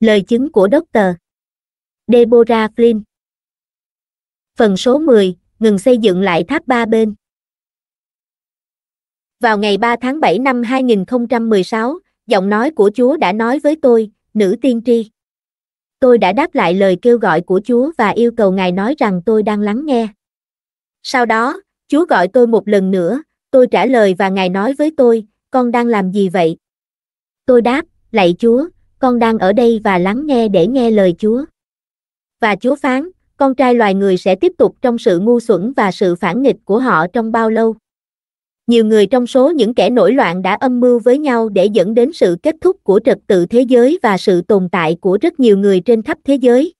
Lời chứng của Dr. Deborah Flynn Phần số 10, ngừng xây dựng lại tháp ba bên. Vào ngày 3 tháng 7 năm 2016, giọng nói của Chúa đã nói với tôi, nữ tiên tri. Tôi đã đáp lại lời kêu gọi của Chúa và yêu cầu Ngài nói rằng tôi đang lắng nghe. Sau đó, Chúa gọi tôi một lần nữa, tôi trả lời và Ngài nói với tôi, con đang làm gì vậy? Tôi đáp, lạy Chúa, con đang ở đây và lắng nghe để nghe lời Chúa. Và Chúa phán, con trai loài người sẽ tiếp tục trong sự ngu xuẩn và sự phản nghịch của họ trong bao lâu. Nhiều người trong số những kẻ nổi loạn đã âm mưu với nhau để dẫn đến sự kết thúc của trật tự thế giới và sự tồn tại của rất nhiều người trên khắp thế giới.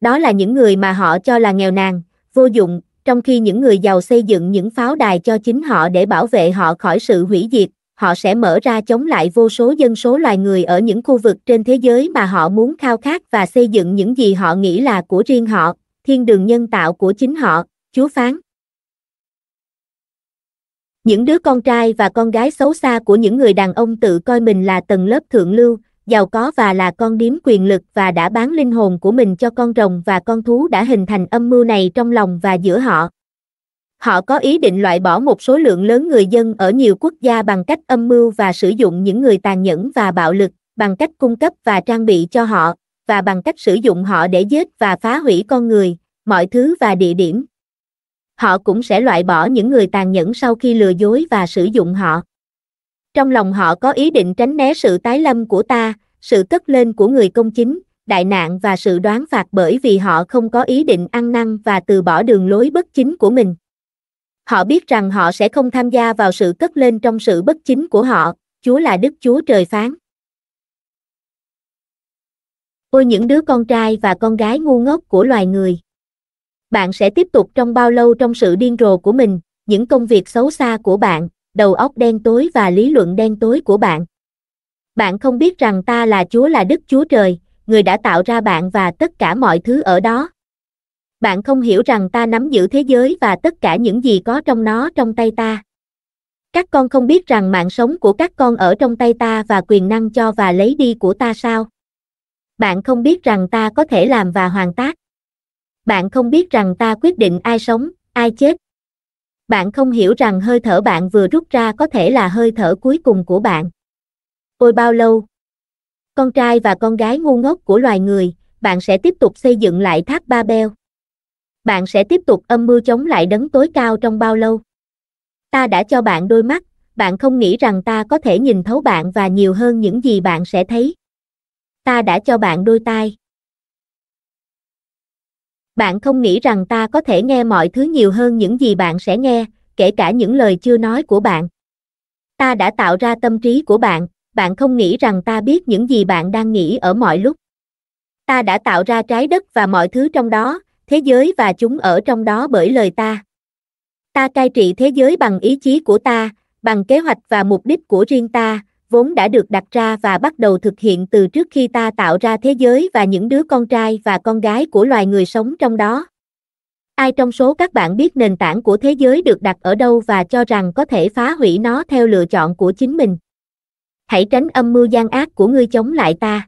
Đó là những người mà họ cho là nghèo nàn, vô dụng, trong khi những người giàu xây dựng những pháo đài cho chính họ để bảo vệ họ khỏi sự hủy diệt họ sẽ mở ra chống lại vô số dân số loài người ở những khu vực trên thế giới mà họ muốn khao khát và xây dựng những gì họ nghĩ là của riêng họ, thiên đường nhân tạo của chính họ, Chúa phán. Những đứa con trai và con gái xấu xa của những người đàn ông tự coi mình là tầng lớp thượng lưu, giàu có và là con điếm quyền lực và đã bán linh hồn của mình cho con rồng và con thú đã hình thành âm mưu này trong lòng và giữa họ, Họ có ý định loại bỏ một số lượng lớn người dân ở nhiều quốc gia bằng cách âm mưu và sử dụng những người tàn nhẫn và bạo lực, bằng cách cung cấp và trang bị cho họ, và bằng cách sử dụng họ để giết và phá hủy con người, mọi thứ và địa điểm. Họ cũng sẽ loại bỏ những người tàn nhẫn sau khi lừa dối và sử dụng họ. Trong lòng họ có ý định tránh né sự tái lâm của ta, sự cất lên của người công chính, đại nạn và sự đoán phạt bởi vì họ không có ý định ăn năn và từ bỏ đường lối bất chính của mình. Họ biết rằng họ sẽ không tham gia vào sự cất lên trong sự bất chính của họ, Chúa là Đức Chúa trời phán. Ôi những đứa con trai và con gái ngu ngốc của loài người. Bạn sẽ tiếp tục trong bao lâu trong sự điên rồ của mình, những công việc xấu xa của bạn, đầu óc đen tối và lý luận đen tối của bạn. Bạn không biết rằng ta là Chúa là Đức Chúa Trời, người đã tạo ra bạn và tất cả mọi thứ ở đó bạn không hiểu rằng ta nắm giữ thế giới và tất cả những gì có trong nó trong tay ta. Các con không biết rằng mạng sống của các con ở trong tay ta và quyền năng cho và lấy đi của ta sao? Bạn không biết rằng ta có thể làm và hoàn tác. Bạn không biết rằng ta quyết định ai sống, ai chết. Bạn không hiểu rằng hơi thở bạn vừa rút ra có thể là hơi thở cuối cùng của bạn. Ôi bao lâu? Con trai và con gái ngu ngốc của loài người, bạn sẽ tiếp tục xây dựng lại tháp Babel bạn sẽ tiếp tục âm mưu chống lại đấng tối cao trong bao lâu? Ta đã cho bạn đôi mắt, bạn không nghĩ rằng ta có thể nhìn thấu bạn và nhiều hơn những gì bạn sẽ thấy. Ta đã cho bạn đôi tai. Bạn không nghĩ rằng ta có thể nghe mọi thứ nhiều hơn những gì bạn sẽ nghe, kể cả những lời chưa nói của bạn. Ta đã tạo ra tâm trí của bạn, bạn không nghĩ rằng ta biết những gì bạn đang nghĩ ở mọi lúc. Ta đã tạo ra trái đất và mọi thứ trong đó, thế giới và chúng ở trong đó bởi lời ta. Ta cai trị thế giới bằng ý chí của ta, bằng kế hoạch và mục đích của riêng ta, vốn đã được đặt ra và bắt đầu thực hiện từ trước khi ta tạo ra thế giới và những đứa con trai và con gái của loài người sống trong đó. Ai trong số các bạn biết nền tảng của thế giới được đặt ở đâu và cho rằng có thể phá hủy nó theo lựa chọn của chính mình? Hãy tránh âm mưu gian ác của ngươi chống lại ta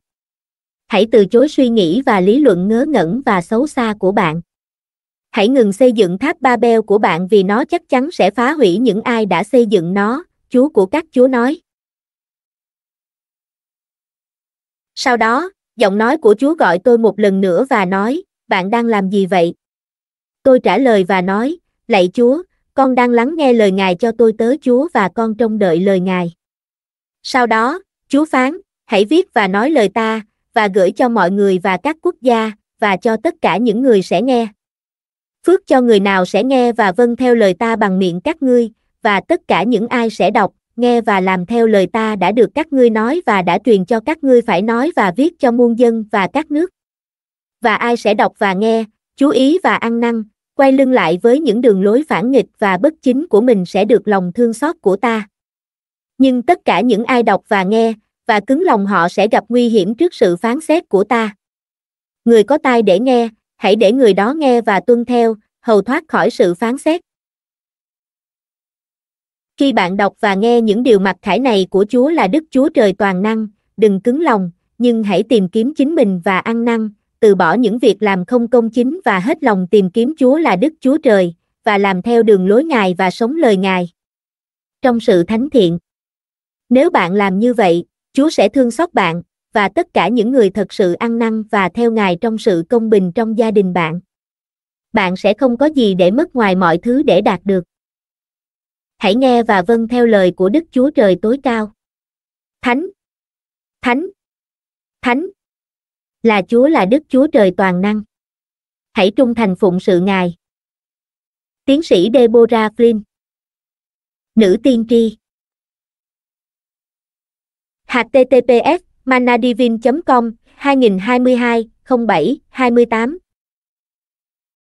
hãy từ chối suy nghĩ và lý luận ngớ ngẩn và xấu xa của bạn. Hãy ngừng xây dựng tháp ba beo của bạn vì nó chắc chắn sẽ phá hủy những ai đã xây dựng nó, Chúa của các chúa nói. Sau đó, giọng nói của Chúa gọi tôi một lần nữa và nói, bạn đang làm gì vậy? Tôi trả lời và nói, lạy Chúa, con đang lắng nghe lời Ngài cho tôi tới Chúa và con trông đợi lời Ngài. Sau đó, Chúa phán, hãy viết và nói lời ta, và gửi cho mọi người và các quốc gia, và cho tất cả những người sẽ nghe. Phước cho người nào sẽ nghe và vâng theo lời ta bằng miệng các ngươi, và tất cả những ai sẽ đọc, nghe và làm theo lời ta đã được các ngươi nói và đã truyền cho các ngươi phải nói và viết cho muôn dân và các nước. Và ai sẽ đọc và nghe, chú ý và ăn năn, quay lưng lại với những đường lối phản nghịch và bất chính của mình sẽ được lòng thương xót của ta. Nhưng tất cả những ai đọc và nghe, và cứng lòng họ sẽ gặp nguy hiểm trước sự phán xét của ta. Người có tai để nghe, hãy để người đó nghe và tuân theo, hầu thoát khỏi sự phán xét. Khi bạn đọc và nghe những điều mặc khải này của Chúa là Đức Chúa Trời toàn năng, đừng cứng lòng, nhưng hãy tìm kiếm chính mình và ăn năn, từ bỏ những việc làm không công chính và hết lòng tìm kiếm Chúa là Đức Chúa Trời, và làm theo đường lối Ngài và sống lời Ngài. Trong sự thánh thiện. Nếu bạn làm như vậy, Chúa sẽ thương xót bạn, và tất cả những người thật sự ăn năn và theo Ngài trong sự công bình trong gia đình bạn. Bạn sẽ không có gì để mất ngoài mọi thứ để đạt được. Hãy nghe và vâng theo lời của Đức Chúa Trời tối cao. Thánh, Thánh, Thánh là Chúa là Đức Chúa Trời toàn năng. Hãy trung thành phụng sự Ngài. Tiến sĩ Deborah Flynn Nữ tiên tri hạt TTPS, manadivin com 2022 07 28